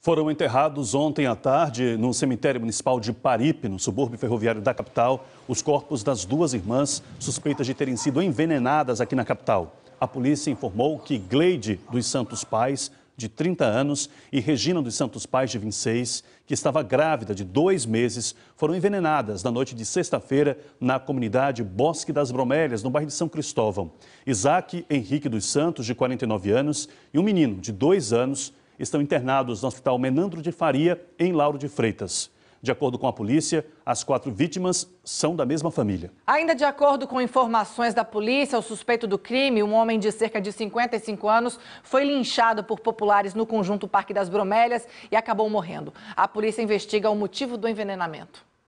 Foram enterrados ontem à tarde, no cemitério municipal de Paripe, no subúrbio ferroviário da capital, os corpos das duas irmãs suspeitas de terem sido envenenadas aqui na capital. A polícia informou que Gleide dos Santos Pais, de 30 anos, e Regina dos Santos Pais, de 26, que estava grávida de dois meses, foram envenenadas na noite de sexta-feira na comunidade Bosque das Bromélias, no bairro de São Cristóvão. Isaac Henrique dos Santos, de 49 anos, e um menino de dois anos estão internados no Hospital Menandro de Faria, em Lauro de Freitas. De acordo com a polícia, as quatro vítimas são da mesma família. Ainda de acordo com informações da polícia, o suspeito do crime, um homem de cerca de 55 anos, foi linchado por populares no conjunto Parque das Bromélias e acabou morrendo. A polícia investiga o motivo do envenenamento.